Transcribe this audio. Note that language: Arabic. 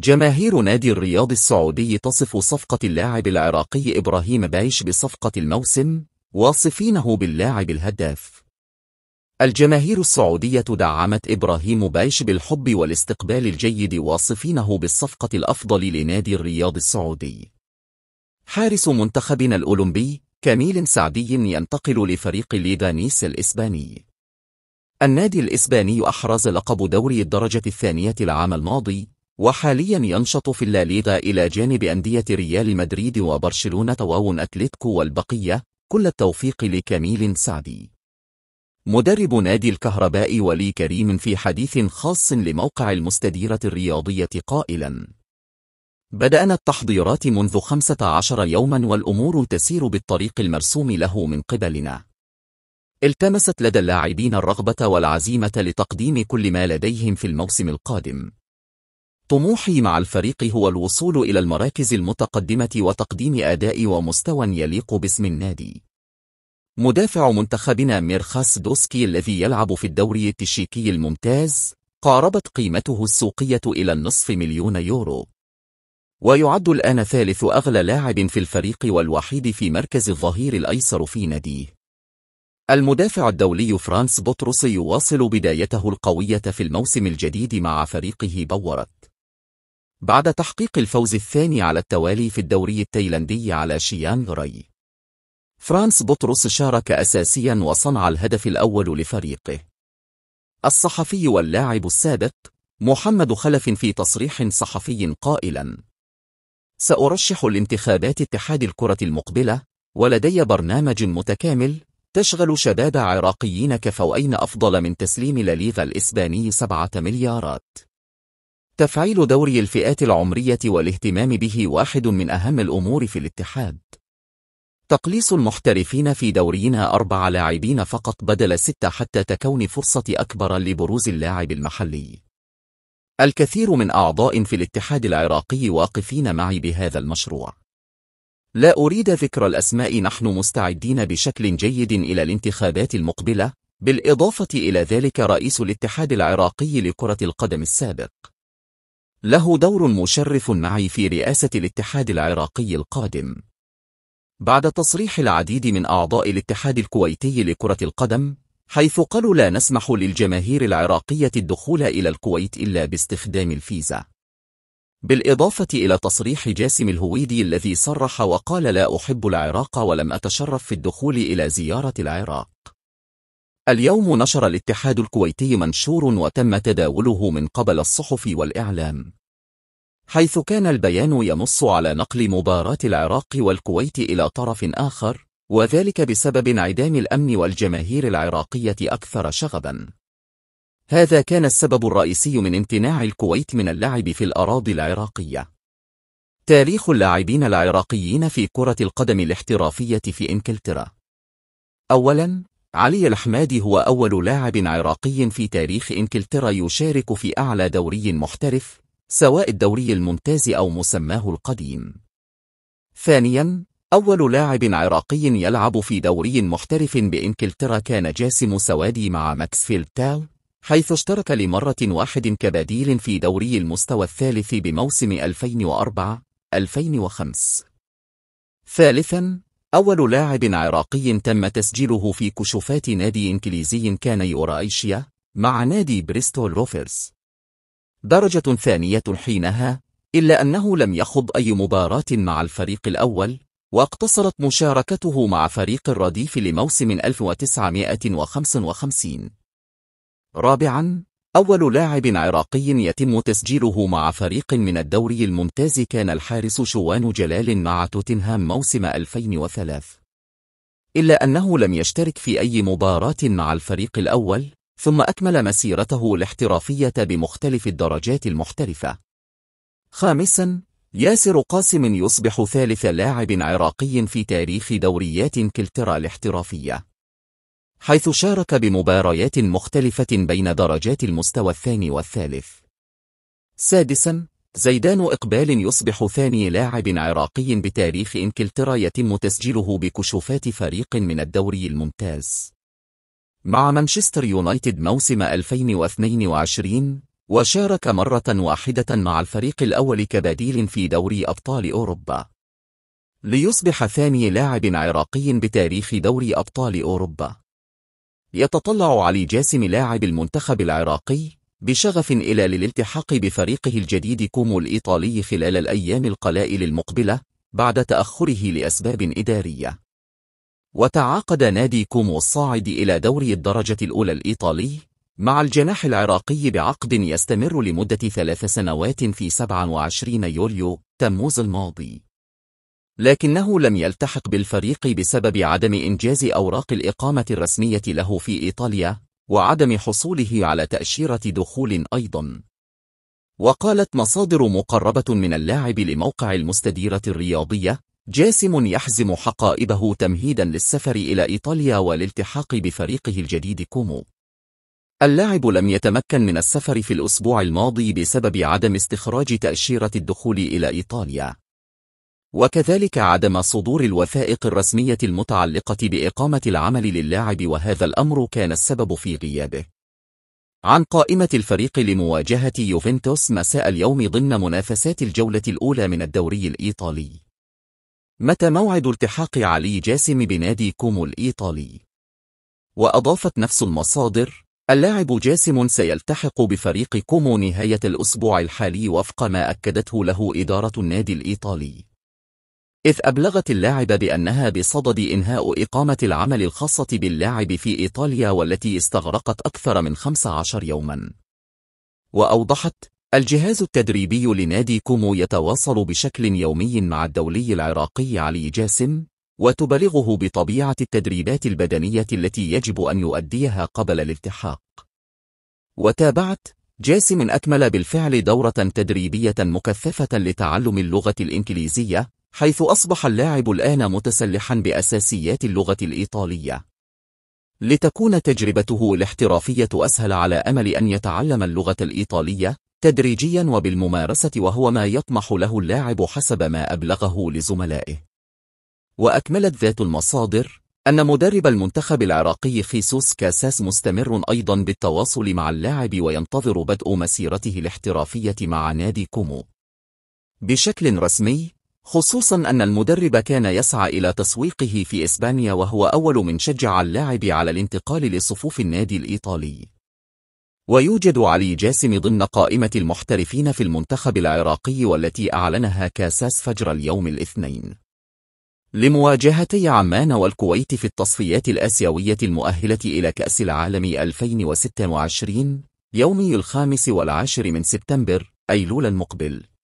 جماهير نادي الرياض السعودي تصف صفقة اللاعب العراقي إبراهيم بايش بصفقة الموسم واصفينه باللاعب الهداف الجماهير السعودية دعمت إبراهيم بايش بالحب والاستقبال الجيد واصفينه بالصفقة الأفضل لنادي الرياض السعودي حارس منتخبنا الأولمبي كميل سعدي ينتقل لفريق ليغانيس الإسباني النادي الإسباني أحرز لقب دوري الدرجة الثانية العام الماضي وحاليا ينشط في اللاليغا إلى جانب أندية ريال مدريد وبرشلونة وون أتلتيكو والبقية كل التوفيق لكميل سعدي مدرب نادي الكهرباء ولي كريم في حديث خاص لموقع المستديرة الرياضية قائلا بدأنا التحضيرات منذ 15 يوما والأمور تسير بالطريق المرسوم له من قبلنا التمست لدى اللاعبين الرغبة والعزيمة لتقديم كل ما لديهم في الموسم القادم طموحي مع الفريق هو الوصول إلى المراكز المتقدمة وتقديم أداء ومستوى يليق باسم النادي. مدافع منتخبنا ميرخاس دوسكي الذي يلعب في الدوري التشيكي الممتاز قاربت قيمته السوقية إلى النصف مليون يورو ويعد الآن ثالث أغلى لاعب في الفريق والوحيد في مركز الظهير الأيسر في ناديه المدافع الدولي فرانس بطرس يواصل بدايته القوية في الموسم الجديد مع فريقه بورت بعد تحقيق الفوز الثاني على التوالي في الدوري التايلاندي على شيان غري فرانس بطرس شارك أساسيا وصنع الهدف الأول لفريقه. الصحفي واللاعب السابق محمد خلف في تصريح صحفي قائلا سأرشح الانتخابات اتحاد الكرة المقبلة ولدي برنامج متكامل تشغل شباب عراقيين كفوئين أفضل من تسليم لليغا الإسباني سبعة مليارات تفعيل دور الفئات العمرية والاهتمام به واحد من أهم الأمور في الاتحاد تقليص المحترفين في دورينا أربع لاعبين فقط بدل ستة حتى تكون فرصة أكبر لبروز اللاعب المحلي الكثير من أعضاء في الاتحاد العراقي واقفين معي بهذا المشروع لا أريد ذكر الأسماء نحن مستعدين بشكل جيد إلى الانتخابات المقبلة بالإضافة إلى ذلك رئيس الاتحاد العراقي لكرة القدم السابق له دور مشرف معي في رئاسة الاتحاد العراقي القادم بعد تصريح العديد من أعضاء الاتحاد الكويتي لكرة القدم حيث قالوا لا نسمح للجماهير العراقية الدخول إلى الكويت إلا باستخدام الفيزا بالإضافة إلى تصريح جاسم الهويدي الذي صرح وقال لا أحب العراق ولم أتشرف في الدخول إلى زيارة العراق اليوم نشر الاتحاد الكويتي منشور وتم تداوله من قبل الصحف والإعلام حيث كان البيان ينص على نقل مباراة العراق والكويت إلى طرف آخر وذلك بسبب انعدام الأمن والجماهير العراقية أكثر شغبا هذا كان السبب الرئيسي من امتناع الكويت من اللعب في الأراضي العراقية تاريخ اللاعبين العراقيين في كرة القدم الاحترافية في إنكلترا أولا علي الحمادي هو أول لاعب عراقي في تاريخ إنكلترا يشارك في أعلى دوري محترف سواء الدوري الممتاز أو مسماه القديم ثانياً أول لاعب عراقي يلعب في دوري محترف بإنكلترا كان جاسم سوادي مع ماكسفيلد تاو حيث اشترك لمرة واحد كبديل في دوري المستوى الثالث بموسم 2004-2005 ثالثاً أول لاعب عراقي تم تسجيله في كشوفات نادي إنكليزي كان يورايشيا مع نادي بريستول روفرز درجة ثانية حينها إلا أنه لم يخض أي مباراة مع الفريق الأول واقتصرت مشاركته مع فريق الرديف لموسم 1955 رابعاً أول لاعب عراقي يتم تسجيله مع فريق من الدوري الممتاز كان الحارس شوان جلال مع توتنهام موسم 2003 إلا أنه لم يشترك في أي مباراة مع الفريق الأول ثم أكمل مسيرته الاحترافية بمختلف الدرجات المحترفة خامساً ياسر قاسم يصبح ثالث لاعب عراقي في تاريخ دوريات كلترا الاحترافية حيث شارك بمباريات مختلفة بين درجات المستوى الثاني والثالث سادسا زيدان إقبال يصبح ثاني لاعب عراقي بتاريخ إنكلترا يتم تسجيله بكشوفات فريق من الدوري الممتاز مع مانشستر يونايتد موسم 2022 وشارك مرة واحدة مع الفريق الأول كبديل في دوري أبطال أوروبا ليصبح ثاني لاعب عراقي بتاريخ دوري أبطال أوروبا يتطلع علي جاسم لاعب المنتخب العراقي بشغف إلى للالتحاق بفريقه الجديد كومو الإيطالي خلال الأيام القلائل المقبلة بعد تأخره لأسباب إدارية وتعاقد نادي كومو الصاعد إلى دوري الدرجة الأولى الإيطالي مع الجناح العراقي بعقد يستمر لمدة ثلاث سنوات في 27 يوليو تموز الماضي لكنه لم يلتحق بالفريق بسبب عدم إنجاز أوراق الإقامة الرسمية له في إيطاليا وعدم حصوله على تأشيرة دخول أيضا وقالت مصادر مقربة من اللاعب لموقع المستديرة الرياضية جاسم يحزم حقائبه تمهيدا للسفر إلى إيطاليا والالتحاق بفريقه الجديد كومو اللاعب لم يتمكن من السفر في الأسبوع الماضي بسبب عدم استخراج تأشيرة الدخول إلى إيطاليا وكذلك عدم صدور الوثائق الرسمية المتعلقة بإقامة العمل للاعب وهذا الأمر كان السبب في غيابه عن قائمة الفريق لمواجهة يوفنتوس مساء اليوم ضمن منافسات الجولة الأولى من الدوري الإيطالي متى موعد التحاق علي جاسم بنادي كومو الإيطالي؟ وأضافت نفس المصادر اللاعب جاسم سيلتحق بفريق كومو نهاية الأسبوع الحالي وفق ما أكدته له إدارة النادي الإيطالي إذ أبلغت اللاعب بأنها بصدد إنهاء إقامة العمل الخاصة باللاعب في إيطاليا والتي استغرقت أكثر من 15 يوما وأوضحت الجهاز التدريبي لنادي كومو يتواصل بشكل يومي مع الدولي العراقي علي جاسم وتبلغه بطبيعة التدريبات البدنية التي يجب أن يؤديها قبل الالتحاق وتابعت جاسم أكمل بالفعل دورة تدريبية مكثفة لتعلم اللغة الإنكليزية حيث أصبح اللاعب الآن متسلحا بأساسيات اللغة الإيطالية لتكون تجربته الاحترافية أسهل على أمل أن يتعلم اللغة الإيطالية تدريجيا وبالممارسة وهو ما يطمح له اللاعب حسب ما أبلغه لزملائه وأكملت ذات المصادر أن مدرب المنتخب العراقي خيسوس كاساس مستمر أيضا بالتواصل مع اللاعب وينتظر بدء مسيرته الاحترافية مع نادي كومو بشكل رسمي خصوصا أن المدرب كان يسعى إلى تسويقه في إسبانيا وهو أول من شجع اللاعب على الانتقال لصفوف النادي الإيطالي ويوجد علي جاسم ضمن قائمة المحترفين في المنتخب العراقي والتي أعلنها كاساس فجر اليوم الاثنين لمواجهتي عمان والكويت في التصفيات الآسيوية المؤهلة إلى كأس العالم 2026 يومي الخامس والعاشر من سبتمبر أيلول المقبل